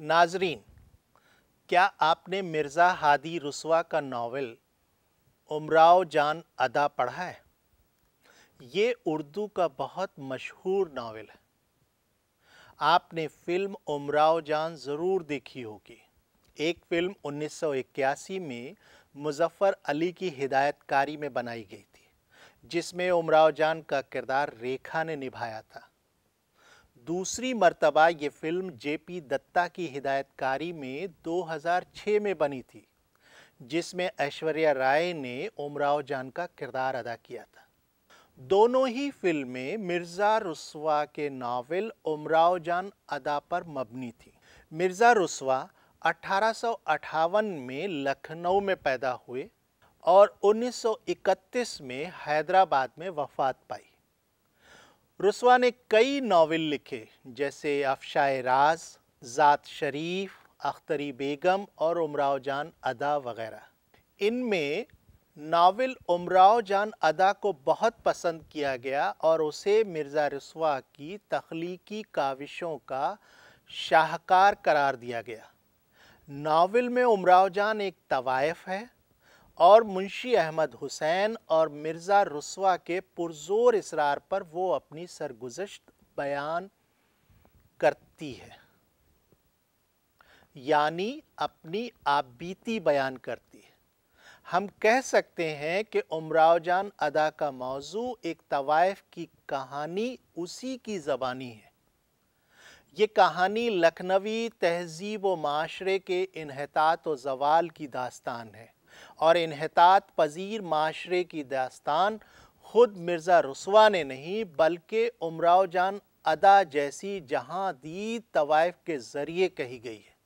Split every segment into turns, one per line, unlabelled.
नाजरीन क्या आपने मिर्ज़ा हादी रसवा का नावल उमराव जान अदा पढ़ा है ये उर्दू का बहुत मशहूर नावल है आपने फ़िल्म उमराव जान ज़रूर देखी होगी एक फ़िल्म 1981 में मुजफ्फ़र अली की हिदायतकारी में बनाई गई थी जिसमें उमराव जान का किरदार रेखा ने निभाया था दूसरी मर्तबा ये फ़िल्म जे पी दत्ता की हिदायतकारी में 2006 में बनी थी जिसमें ऐश्वर्या राय ने उमराव जान का किरदार अदा किया था दोनों ही फिल्में मिर्ज़ा रसवा के नावल उमराव जान अदा पर मबनी थी मिर्ज़ा रसवा अठारह में लखनऊ में पैदा हुए और 1931 में हैदराबाद में वफात पाई रसवा ने कई नावल लिखे जैसे अफशाए राज ज़ात शरीफ अख्तरी बेगम और उमराव जान अदा वगैरह इनमें नावल उमराव जान अदा को बहुत पसंद किया गया और उसे मिर्ज़ा रसवा की तख्लीकी काविशों का शाहकार करार दिया गया नावल में उमराव जान एक तवायफ़ है और मुंशी अहमद हुसैन और मिर्ज़ा रसवा के पुरजोर इसरार पर वो अपनी सरगुजश्त बयान करती है यानी अपनी आबीती बयान करती है हम कह सकते हैं कि उमराव जान अदा का मौजू एक तवायफ की कहानी उसी की ज़बानी है ये कहानी लखनवी तहजीब व माशरे के इहतात व जवाल की दास्तान है और इनहतात पजीर माशरे की दास्तान ख़ुद मिर्ज़ा रसवा ने नहीं बल्कि उमराव जान अदा जैसी जहाँ दी तवाइफ के ज़रिए कही गई है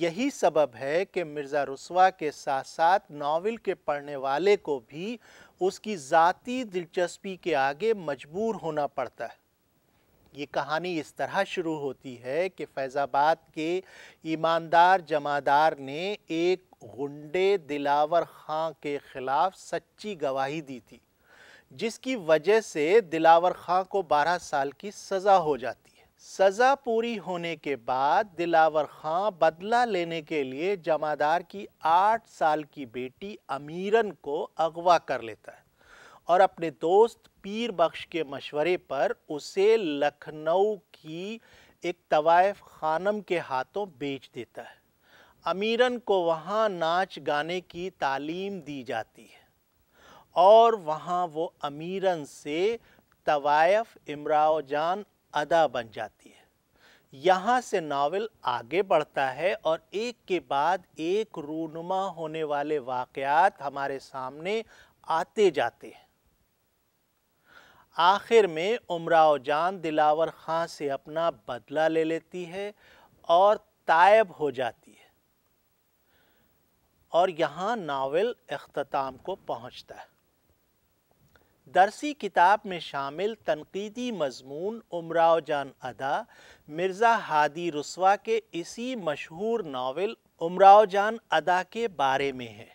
यही सबब है कि मिर्ज़ा रसवा के साथ साथ नावल के पढ़ने वाले को भी उसकी ज़ाती दिलचस्पी के आगे मजबूर होना पड़ता है ये कहानी इस तरह शुरू होती है कि फैज़ाबाद के ईमानदार जमादार ने एक गुंडे दिलावर खां के ख़िलाफ़ सच्ची गवाही दी थी जिसकी वजह से दिलावर खां को 12 साल की सज़ा हो जाती है सज़ा पूरी होने के बाद दिलावर खां बदला लेने के लिए जमादार की आठ साल की बेटी अमीरन को अगवा कर लेता है और अपने दोस्त पीर बख्श के मशवरे पर उसे लखनऊ की एक तवायफ खानम के हाथों बेच देता है अमीरन को वहाँ नाच गाने की तालीम दी जाती है और वहाँ वो अमीरन से तवायफ़ इमराव जान अदा बन जाती है यहाँ से नावल आगे बढ़ता है और एक के बाद एक रूनुमा होने वाले वाक़ात हमारे सामने आते जाते हैं आखिर में उमराव जान दिलावर ख़ां से अपना बदला ले लेती है और तायब हो जाती है और यहाँ नावल अख्ताम को पहुँचता है दरसी किताब में शामिल तनकीदी मजमून उमराव जान अदा मिर्ज़ा हादी रसवा के इसी मशहूर नावल उमराव जान अदा के बारे में है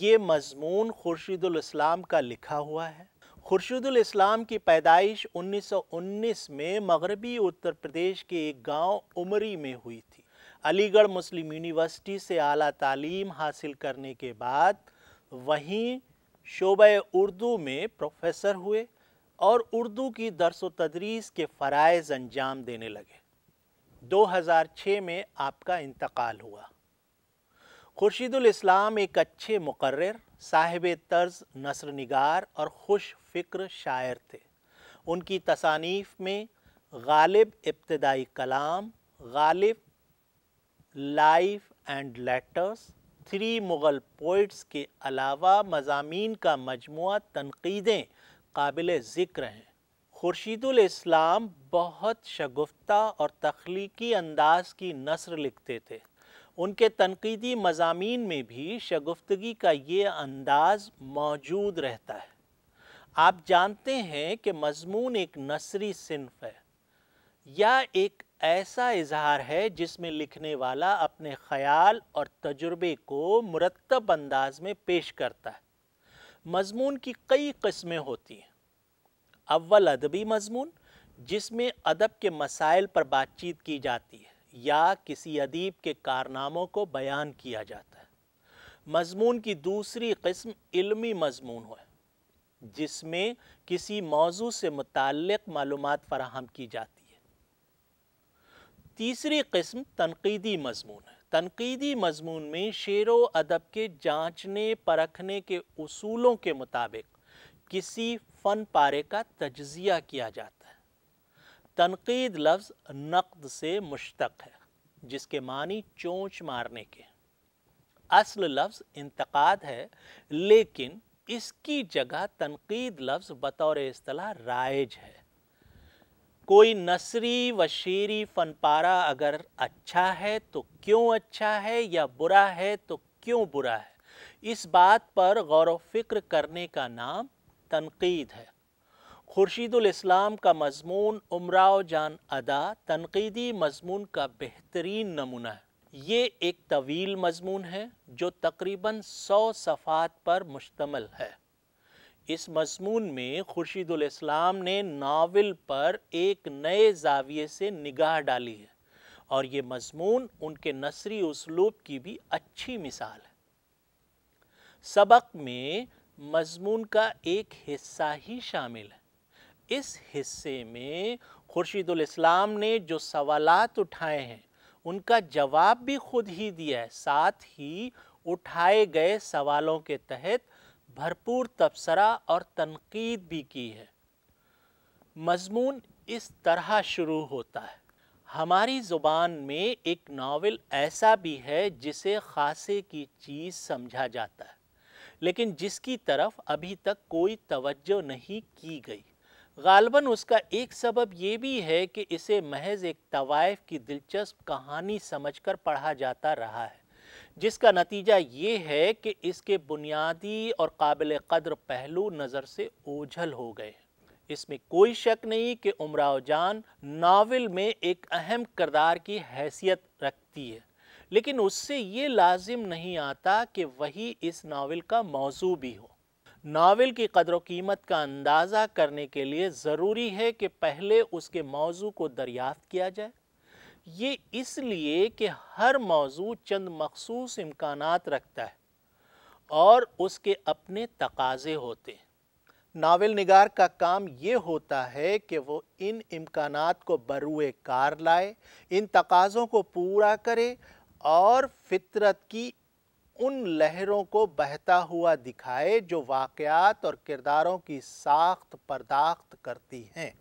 ये मजमून खुर्शीदुलस्लाम का लिखा हुआ है खुर्शीदुलस्लाम की पैदाइश 1919 में मगरबी उत्तर प्रदेश के एक गांव उमरी में हुई अलीगढ़ मुस्लिम यूनिवर्सिटी से आला तालीम हासिल करने के बाद वहीं शोब उर्दू में प्रोफेसर हुए और उर्दू की दरस तदरीस के फ़रज़ अंजाम देने लगे 2006 में आपका इंतकाल हुआ इस्लाम एक अच्छे मुकर्र साहिब तर्ज नसर नगार और खुश फ़िक्र शायर थे उनकी तसानीफ़ में गालिब इब्तदाई कलाम Ghalib life and letters three Mughal poets के अलावा मजामी का मजमु तनकीदें काबिल ज़िक्र हैं इस्लाम बहुत शगुफ्ता और तख्लीकी अंदाज की नसर लिखते थे उनके तनकीदी मजामी में भी शगुफ्तगी का ये अंदाज मौजूद रहता है आप जानते हैं कि मजमून एक नसरी सिनफ है या एक ऐसा इजहार है जिसमें लिखने वाला अपने ख्याल और तजुर्बे को मुरतब अंदाज में पेश करता है मजमून की कई कस्में होती हैं अव्वल अदबी मजमून जिसमें अदब के मसाइल पर बातचीत की जाती है या किसी अदीब के कारनामों को बयान किया जाता है मजमून की दूसरी कस्म इल्मी मजमून है जिसमें किसी मौजू से मुतक़ मालूम फ़राहम की जाती है तीसरी किस्म तनकीदी मजमून है तनकीदी मजमून में शेर व अदब के जांचने परखने के असूलों के मुताबिक किसी फ़न पारे का तजिया किया जाता है तनकीद लफ्ज़ नक़द से मुश्तक है जिसके मानी चोंच मारने के असल लफ्ज़ इंतकाद है लेकिन इसकी जगह तनकीद लफ्ज़ बतौर असलाह राइज है कोई नसरी व शेरी फन पारा अगर अच्छा है तो क्यों अच्छा है या बुरा है तो क्यों बुरा है इस बात पर गौर फिक्र करने का नाम तनकीद है इस्लाम का मजमून उमराव जान अदा तनकीदी मजमून का बेहतरीन नमूना है ये एक तवील मजमून है जो तकरीबन सौ सफ़ात पर मुश्तमल है इस मजमून में खुर्शीदुल्स्लाम ने नावल पर एक नए जाविये से निगाह डाली है और ये मजमून उनके नसरी उसलूब की भी अच्छी मिसाल है सबक में मजमून का एक हिस्सा ही शामिल है इस हिस्से में खुर्शीदुल्स्लाम ने जो सवालात उठाए हैं उनका जवाब भी खुद ही दिया है साथ ही उठाए गए सवालों के तहत भरपूर तबसरा और तनकीद भी की है मजमून इस तरह शुरू होता है हमारी ज़ुबान में एक नावल ऐसा भी है जिसे खासे की चीज़ समझा जाता है लेकिन जिसकी तरफ अभी तक कोई तवज्जो नहीं की गई गालबन उसका एक सबब ये भी है कि इसे महज एक तवायफ़ की दिलचस्प कहानी समझकर पढ़ा जाता रहा है जिसका नतीजा ये है कि इसके बुनियादी और काबिल कदर पहलू नज़र से ओझल हो गए इसमें कोई शक नहीं कि उमराव जान नावल में एक अहम करदार की हैसियत रखती है लेकिन उससे ये लाजिम नहीं आता कि वही इस नावल का मौजू भी हो नावल की कदर कीमत का अंदाज़ा करने के लिए ज़रूरी है कि पहले उसके मौजू को दरियाफ्त किया जाए ये इसलिए कि हर मौजू चंद मखसूस इम्कान रखता है और उसके अपने तकाजे होते हैं नावल नगार का काम ये होता है कि वो इन इम्कान को बरुए कार लाए इन तकाज़ों को पूरा करे और फितरत की उन लहरों को बहता हुआ दिखाए जो वाक़ात और किरदारों की साख्त परदाख्त करती हैं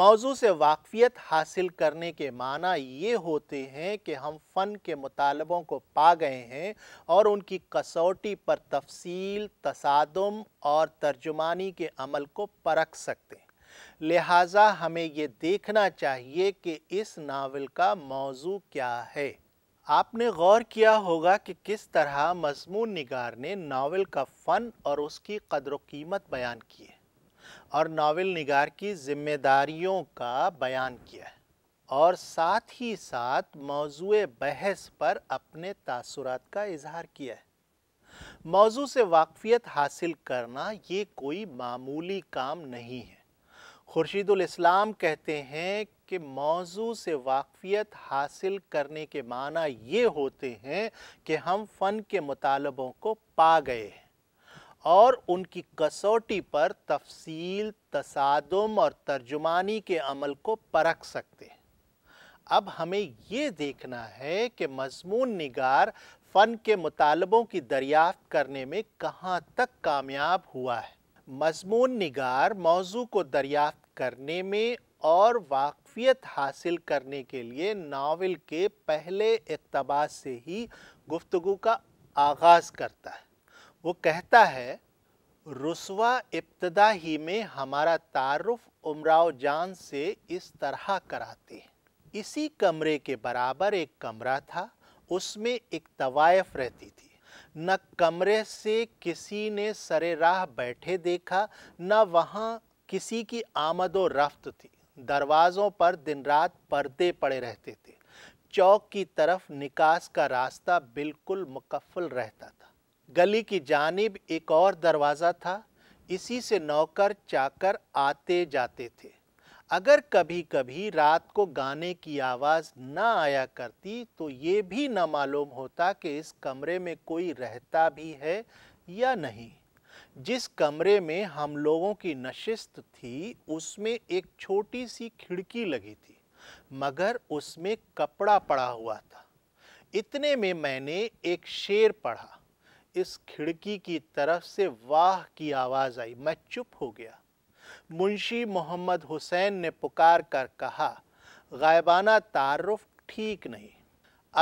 मौजू से वाकफियत हासिल करने के माना ये होते हैं कि हम फ़न के मुतालबों को पा गए हैं और उनकी कसौटी पर तफसील तसादम और तर्जुमानी के अमल को परख सकते हैं लिहाजा हमें ये देखना चाहिए कि इस नावल का मौजू क्या है आपने गौर किया होगा कि किस तरह मजमून निगार ने नावल का फ़न और उसकी कदर कीमत बयान की है और नावल निगार की जिम्मेदारियों का बयान किया है और साथ ही साथ मौजू बहस पर अपने तासुरात का इजहार किया है मौजू से वाकफियत हासिल करना ये कोई मामूली काम नहीं है इस्लाम कहते हैं कि मौजू से वाकफियत हासिल करने के माना ये होते हैं कि हम फ़न के मुतालबों को पा गए हैं और उनकी कसौटी पर तफसील तसादम और तर्जुमानी के अमल को परख सकते हैं अब हमें ये देखना है कि मजमून निगार फ़न के मुतालबों की दरियाफ्त करने में कहाँ तक कामयाब हुआ है मजमून निगार मौजू को दरियाफ्त करने में और वाकफियत हासिल करने के लिए नावल के पहले इकतबास से ही गुफ्तु का आगाज़ करता है वो कहता है रसवा इब्तदा ही में हमारा तारुफ उमराव जान से इस तरह कराते इसी कमरे के बराबर एक कमरा था उसमें एक तवायफ रहती थी न कमरे से किसी ने सरे राह बैठे देखा न वहाँ किसी की आमद व रफ्त थी दरवाज़ों पर दिन रात पर्दे पड़े रहते थे चौक की तरफ निकास का रास्ता बिल्कुल मुकफल रहता था गली की जानिब एक और दरवाज़ा था इसी से नौकर चाकर आते जाते थे अगर कभी कभी रात को गाने की आवाज़ ना आया करती तो ये भी न मालूम होता कि इस कमरे में कोई रहता भी है या नहीं जिस कमरे में हम लोगों की नशिस्त थी उसमें एक छोटी सी खिड़की लगी थी मगर उसमें कपड़ा पड़ा हुआ था इतने में मैंने एक शेर पढ़ा इस खिड़की की तरफ से वाह की आवाज़ आई मैं चुप हो गया मुंशी मोहम्मद हुसैन ने पुकार कर कहा गायबाना तारफ़ ठीक नहीं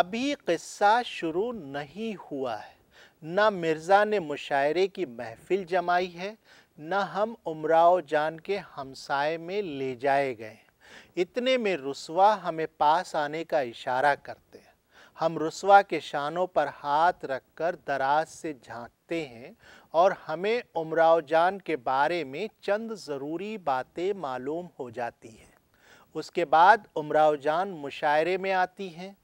अभी किस्सा शुरू नहीं हुआ है न मिर्ज़ा ने मुशायरे की महफिल जमाई है न हम उमराव जान के हमसाए में ले जाए गए इतने में रसवा हमें पास आने का इशारा करते हैं हम रसवा के शानों पर हाथ रखकर दराज से झांकते हैं और हमें उमराव जान के बारे में चंद ज़रूरी बातें मालूम हो जाती हैं उसके बाद उमराव जान मुशायरे में आती हैं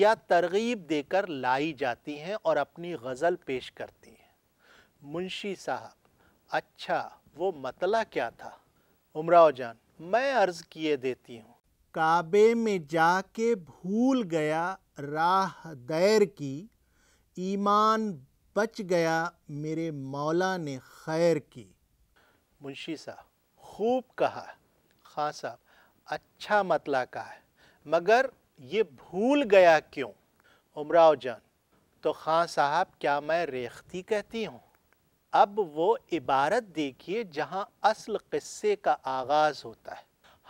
या तरगीब देकर लाई जाती हैं और अपनी गज़ल पेश करती हैं मुंशी साहब अच्छा वो मतला क्या था उमराव जान मैं अर्ज़ किए देती हूँ काबे में जाके भूल गया राह दैर की ईमान बच गया मेरे मौला ने खैर की मुंशी साहब खूब कहा खां साहब अच्छा मतला कहा है मगर ये भूल गया क्यों उमराव जान तो खां साहब क्या मैं रेखती कहती हूँ अब वो इबारत देखिए जहाँ असल क़स्से का आगाज़ होता है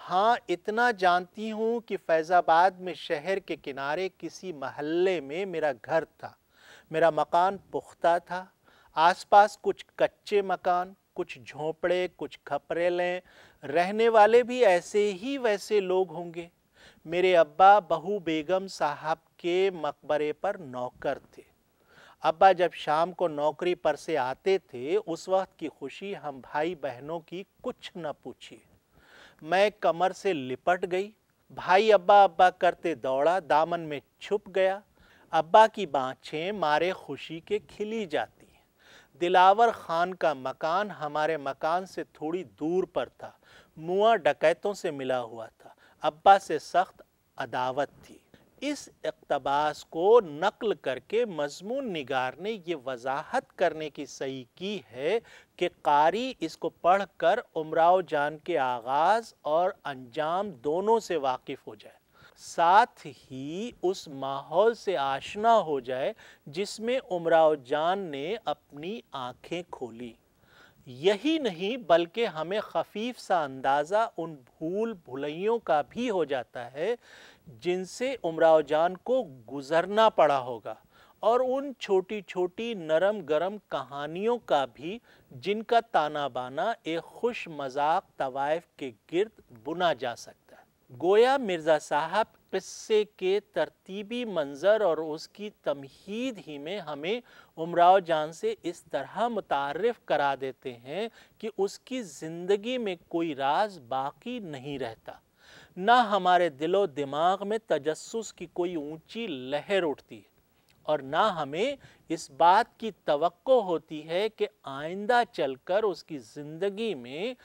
हाँ इतना जानती हूँ कि फैज़ाबाद में शहर के किनारे किसी महल्ले में मेरा घर था मेरा मकान पुख्ता था आसपास कुछ कच्चे मकान कुछ झोंपड़े कुछ खपरेलें रहने वाले भी ऐसे ही वैसे लोग होंगे मेरे अब्बा बहू बेगम साहब के मकबरे पर नौकर थे अब्बा जब शाम को नौकरी पर से आते थे उस वक्त की खुशी हम भाई बहनों की कुछ न पूछिए मैं कमर से लिपट गई भाई अब्बा अब्बा करते दौड़ा दामन में छुप गया अब्बा की बाँछें मारे खुशी के खिली जाती दिलावर खान का मकान हमारे मकान से थोड़ी दूर पर था मुआ डकैतों से मिला हुआ था अब्बा से सख्त अदावत थी इस इकतबास को नकल करके मजमून निगार ने ये वजाहत करने की सही की है कि कारी इसको पढ़ कर उमराव जान के आगाज़ और अंजाम दोनों से वाकिफ़ हो जाए साथ ही उस माहौल से आशना हो जाए जिसमें उमराव जान ने अपनी आंखें खोली यही नहीं बल्कि हमें खफीफ सा अंदाज़ा उन भूल भुलैयों का भी हो जाता है जिनसे उमराव जान को गुजरना पड़ा होगा और उन छोटी छोटी नरम गरम कहानियों का भी जिनका ताना बाना एक खुश मजाक तवायफ के गिर्द बुना जा सकता है गोया मिर्ज़ा साहब किस्से के तरतीबी मंज़र और उसकी तमहीद ही में हमें उमराव जान से इस तरह मुतारफ़ करा देते हैं कि उसकी ज़िंदगी में कोई राज बाकी नहीं रहता ना हमारे दिलो दिमाग में तजस्स की कोई ऊंची लहर उठती है और ना हमें इस बात की तवक्को होती है कि आइंदा चलकर उसकी ज़िंदगी में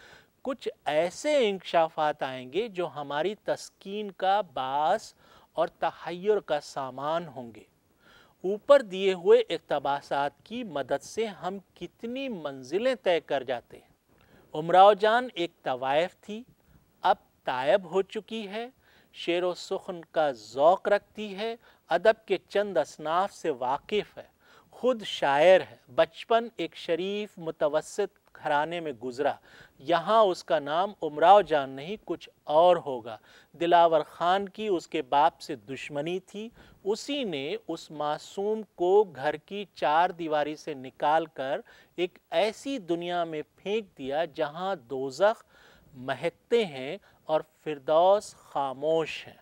कुछ ऐसे इंकशाफात आएंगे जो हमारी तस्कीन का बास और तहैर का सामान होंगे ऊपर दिए हुए इकतबासात की मदद से हम कितनी मंजिलें तय कर जाते हैं उमराव जान एक तवायफ थी तायब हो चुकी है शेर व सुखन का ज़ौक़ रखती है अदब के चंद असनाफ से वाकिफ़ है ख़ुद शायर है बचपन एक शरीफ मुतवसत घराने में गुज़रा यहाँ उसका नाम उमराव जान नहीं कुछ और होगा दिलावर ख़ान की उसके बाप से दुश्मनी थी उसी ने उस मासूम को घर की चार दीवारी से निकाल कर एक ऐसी दुनिया में फेंक दिया जहाँ दोजख महकते हैं और फिरदौस खामोश है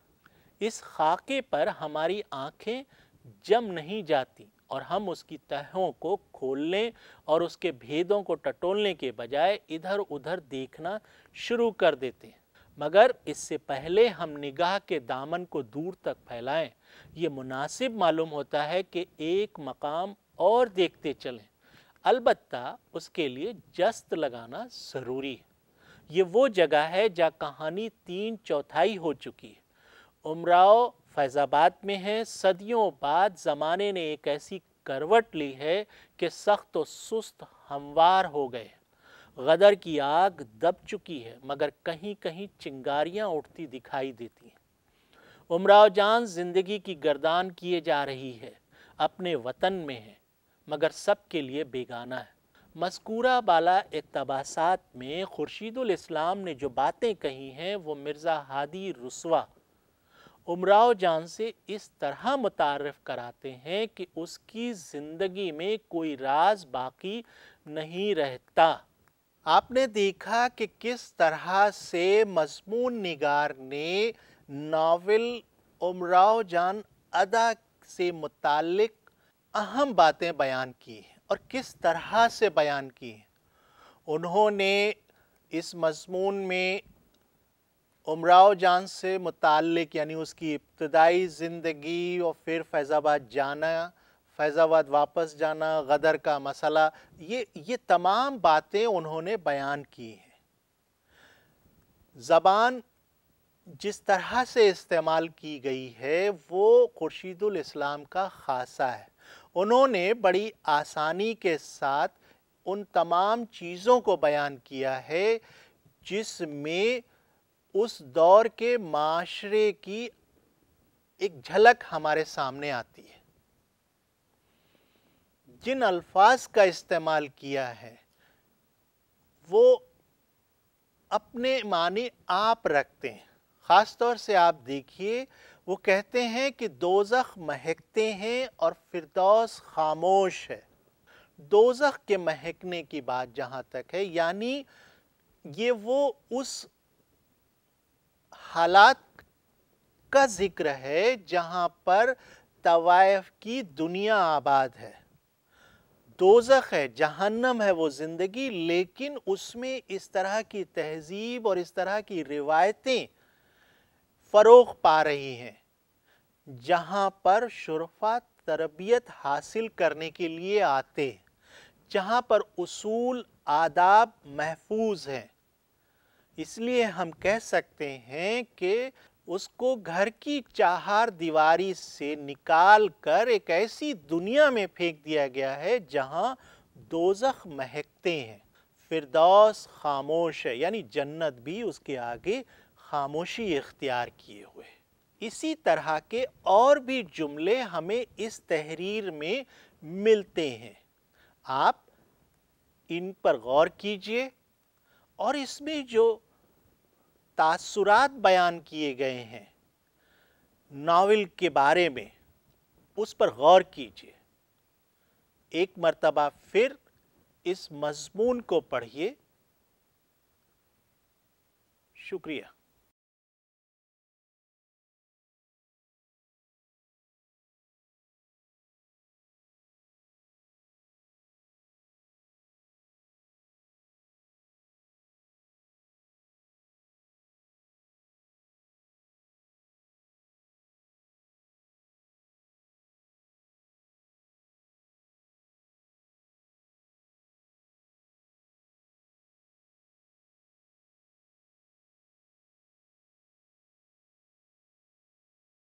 इस खाके पर हमारी आँखें जम नहीं जाती और हम उसकी तहों को खोलने और उसके भेदों को टटोलने के बजाय इधर उधर देखना शुरू कर देते हैं मगर इससे पहले हम निगाह के दामन को दूर तक फैलाएं ये मुनासिब मालूम होता है कि एक मकाम और देखते चलें अलबत्ता उसके लिए जस्त लगाना ज़रूरी है ये वो जगह है जहाँ कहानी तीन चौथाई हो चुकी है उमराव फैज़ाबाद में है सदियों बाद ज़माने ने एक ऐसी करवट ली है कि सख्त और सुस्त हमवार हो गए गदर की आग दब चुकी है मगर कहीं कहीं चिंगारियाँ उठती दिखाई देती हैं उमराव जान ज़िंदगी की गर्दान किए जा रही है अपने वतन में है मगर सब के लिए बेगाना है मस्कूरा बाला इकतबासात में इस्लाम ने जो बातें कही हैं वो मिर्ज़ा हादी रसवा उमराव जान से इस तरह मुतारफ़ कराते हैं कि उसकी ज़िंदगी में कोई राज बाकी नहीं रहता आपने देखा कि किस तरह से मजमून निगार ने नावल उमराव जान अदा से मुतल अहम बातें बयान की हैं और किस तरह से बयान किए उन्होंने इस मजमून में उमराव जान से मुतक यानी उसकी इब्तदाई ज़िंदगी और फिर फैज़ाबाद जाना फैज़ाबाद वापस जाना गदर का मसला ये ये तमाम बातें उन्होंने बयान की हैं ज़बान जिस तरह से इस्तेमाल की गई है वो खुर्शीदुल इस्लाम का खासा है उन्होंने बड़ी आसानी के साथ उन तमाम चीज़ों को बयान किया है जिसमें उस दौर के माशरे की एक झलक हमारे सामने आती है जिन अल्फाज का इस्तेमाल किया है वो अपने माने आप रखते हैं ख़ास तौर से आप देखिए वो कहते हैं कि दोजख महकते हैं और फिरदौस खामोश है दोजख के महकने की बात जहाँ तक है यानी ये वो उस हालात का जिक्र है जहाँ पर तवायफ की दुनिया आबाद है दोजख है जहन्नम है वो ज़िंदगी लेकिन उसमें इस तरह की तहजीब और इस तरह की रिवायतें फ़रोग पा रही हैं जहाँ पर शुरफा तरबियत हासिल करने के लिए आते जहाँ पर उसूल आदाब महफूज हैं इसलिए हम कह सकते हैं कि उसको घर की चाहार दीवारी से निकाल कर एक ऐसी दुनिया में फेंक दिया गया है जहाँ दोजख महकते हैं फिरदौस खामोश है यानी जन्नत भी उसके आगे खामोशी इख्तियार किए हुए इसी तरह के और भी जुमले हमें इस तहरीर में मिलते हैं आप इन पर गौर कीजिए और इसमें जो तासुरात बयान किए गए हैं नावल के बारे में उस पर गौर कीजिए एक मरतबा फिर इस मजमून को पढ़िए शुक्रिया